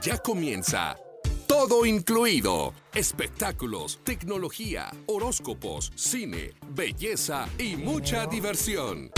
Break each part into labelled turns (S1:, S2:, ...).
S1: ya comienza. Todo incluido. Espectáculos, tecnología, horóscopos, cine, belleza y mucha diversión.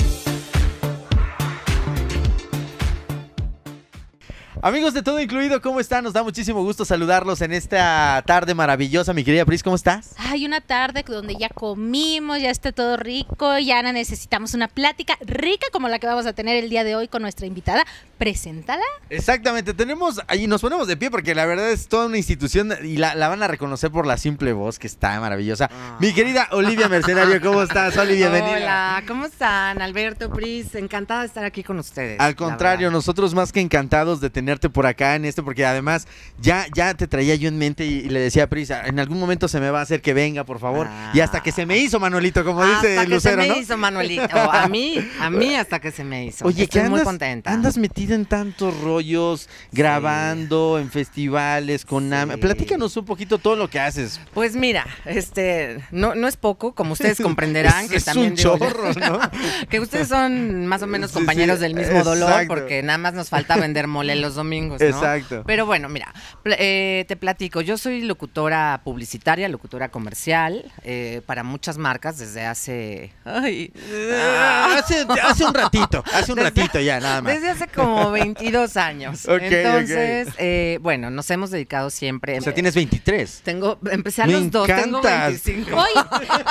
S1: Amigos de Todo Incluido, ¿cómo están? Nos da muchísimo gusto saludarlos en esta tarde maravillosa. Mi querida Pris, ¿cómo estás?
S2: Hay una tarde donde ya comimos, ya está todo rico, ya necesitamos una plática rica como la que vamos a tener el día de hoy con nuestra invitada preséntala.
S1: Exactamente, tenemos ahí, nos ponemos de pie porque la verdad es toda una institución y la, van a reconocer por la simple voz que está maravillosa. Ah. Mi querida Olivia Mercenario, ¿cómo estás? Olivia bienvenida.
S2: Hola, ¿cómo están? Alberto Pris, encantada de estar aquí con ustedes. Al contrario,
S1: nosotros más que encantados de tenerte por acá en este, porque además ya, ya te traía yo en mente y, le decía a Pris, ah, en algún momento se me va a hacer que venga, por favor. Y hasta que se me ah. hizo, Manuelito, como dice hasta que se me hizo, Manuelito. A mí, a mí hasta
S2: que se me hizo. Oye, Estoy muy contenta. Andas metida
S1: tantos rollos grabando en festivales con Platícanos un poquito todo lo que haces.
S2: Pues mira, este, no, no es poco, como ustedes comprenderán, que también un ¿no? que ustedes son más o menos compañeros del mismo dolor, porque nada más nos falta vender mole los domingos, Exacto. Pero bueno, mira, eh, te platico, yo soy locutora publicitaria, locutora comercial, eh, para muchas marcas desde hace... Ay, eh, hace, hace un ratito, hace un ratito ya, nada más. Desde hace como como 22 años. Entonces, eh, bueno, nos hemos dedicado siempre. O sea, tienes 23. Tengo, empecé a los dos, tengo 25.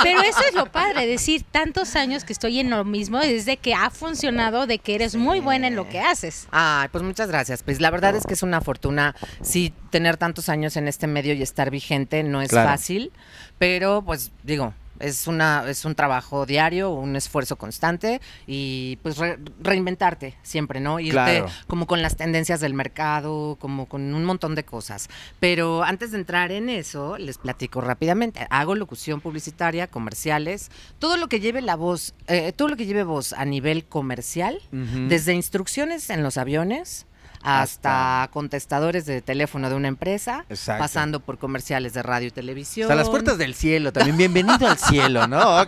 S2: pero eso es lo padre, decir tantos años que estoy en lo mismo, es de que ha funcionado, de que eres muy buena en lo que haces. Ay, pues muchas gracias. Pues la verdad es que es una fortuna, si tener tantos años en este medio y estar vigente no es fácil, pero pues digo, es, una, es un trabajo diario, un esfuerzo constante y pues reinventarte siempre, ¿no? Irte como con las tendencias del mercado, como con un montón de cosas. Pero antes de entrar en eso, les platico rápidamente. Hago locución publicitaria, comerciales, todo lo que lleve la voz, eh, todo lo que lleve voz a nivel comercial, desde instrucciones en los aviones, hasta, contestadores de teléfono de una empresa, pasando por comerciales de radio y televisión. Hasta las puertas del cielo también. Bienvenido al cielo, ¿no?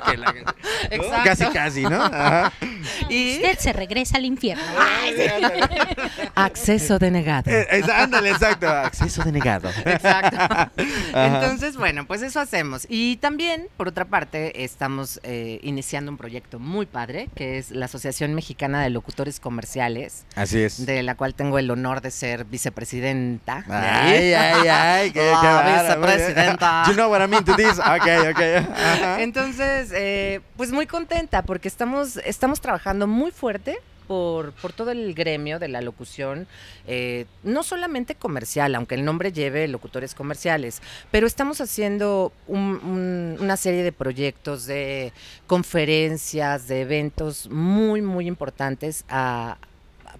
S2: Casi, casi, ¿no? ¿Y? Usted se regresa al infierno. Acceso denegado. Eh, ándale, exacto. Acceso denegado. Exacto.
S1: Entonces,
S2: bueno, pues eso hacemos. Y también, por otra parte, estamos eh, iniciando un proyecto muy padre, que es la Asociación Mexicana de Locutores Comerciales. Así es. De la cual tengo el honor de ser vicepresidenta. Ay, ay, ay. Ah, vicepresidenta. You know what I mean to this? Ok, ok. Entonces, eh, pues muy contenta porque estamos, estamos trabajando trabajando muy fuerte por, por, todo el gremio de la locución, eh, no solamente comercial, aunque el nombre lleve locutores comerciales, pero estamos haciendo una serie de proyectos, de conferencias, de eventos muy, muy importantes a,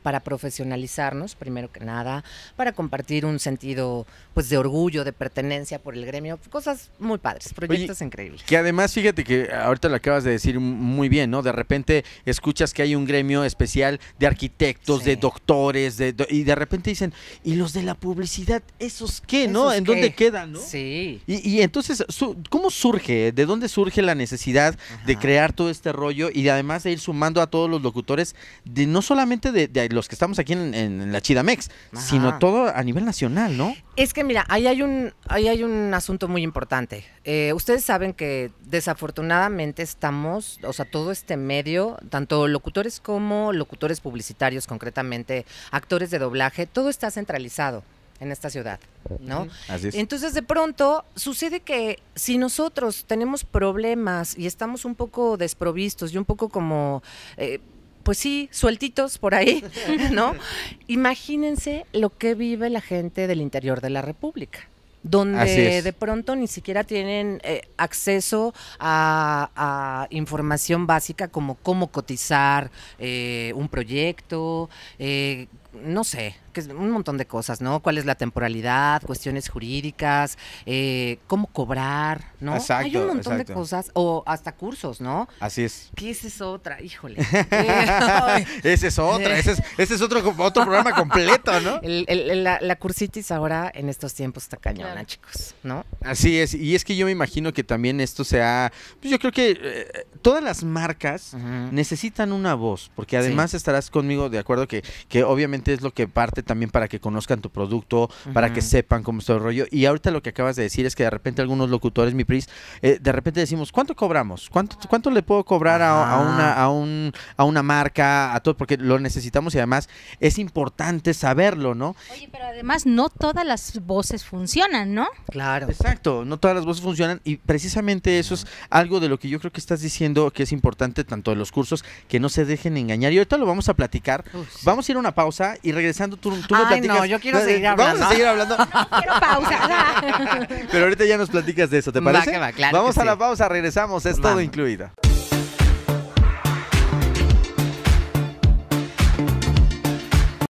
S2: para profesionalizarnos, primero que nada, para compartir un sentido pues de orgullo, de pertenencia por el gremio, cosas muy padres, proyectos increíbles.
S1: Que además, fíjate que ahorita lo acabas de decir muy bien, ¿no? De repente escuchas que hay un gremio especial de arquitectos, de doctores, de, y de repente dicen, ¿y los de la publicidad? ¿Esos qué, no? ¿En dónde quedan, no? Sí. Y, y entonces, ¿cómo surge? ¿De dónde surge la necesidad de crear todo este rollo y además de ir sumando a todos los locutores, de no solamente de los que estamos aquí en, la Chidamex, sino todo a nivel nacional, ¿no?
S2: Es que mira, ahí hay un, ahí hay un asunto muy importante. Eh, ustedes saben que desafortunadamente estamos, o sea, todo este medio, tanto locutores como locutores publicitarios concretamente, actores de doblaje, todo está centralizado en esta ciudad, ¿no? Así es. Entonces de pronto sucede que si nosotros tenemos problemas y estamos un poco desprovistos y un poco como... Eh, pues sí, sueltitos por ahí, ¿no? Imagínense lo que vive la gente del interior de la República donde de pronto ni siquiera tienen eh, acceso a, información básica como cómo cotizar eh, un proyecto, eh, no sé, que es un montón de cosas, ¿no? ¿Cuál es la temporalidad? Cuestiones jurídicas, cómo cobrar, ¿no? Hay un montón de cosas, o hasta cursos, ¿no? Así es. ¿Qué esa es otra? Híjole. esa es otra, ese es, otro, otro programa completo, ¿no? la, la, cursitis ahora en estos tiempos está cañón chicos, ¿no?
S1: Así es, y es que yo me imagino que también esto sea, pues yo creo que eh, todas las marcas necesitan una voz, porque además estarás conmigo de acuerdo que, que obviamente es lo que parte también para que conozcan tu producto, para que sepan cómo todo el rollo, y ahorita lo que acabas de decir es que de repente algunos locutores, mi pris, eh, de repente decimos, ¿cuánto cobramos? ¿Cuánto, cuánto le puedo cobrar a, una, a una marca, a todo? Porque lo necesitamos y además es importante saberlo, ¿no? Oye,
S2: pero además no todas las voces funcionan. ¿no?
S1: Claro. Exacto, no todas las voces funcionan y precisamente eso es algo de lo que yo creo que estás diciendo que es importante tanto de los cursos, que no se dejen engañar. Y ahorita lo vamos a platicar. Vamos a ir a una pausa y regresando tú, tú platicas. no, yo quiero seguir hablando. Vamos a seguir hablando.
S2: quiero
S1: pausa. Pero ahorita ya nos platicas de eso, ¿te parece? vamos a la pausa, regresamos, es pues todo incluido.